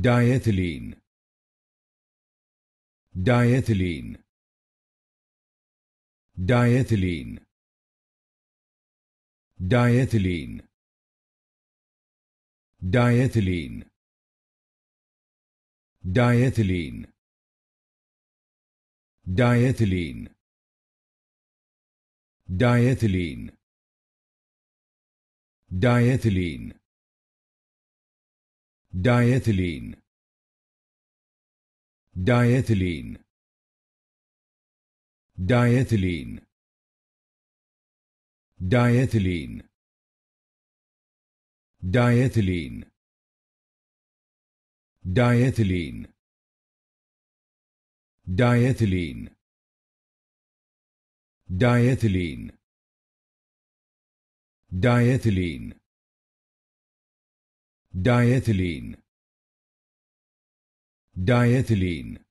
diethylene diethylene diethylene diethylene diethylene diethylene diethylene diethylene diethylene diethylene diethylene diethylene diethylene diethylene diethylene diethylene diethylene diethylene Diethylene. Diethylene.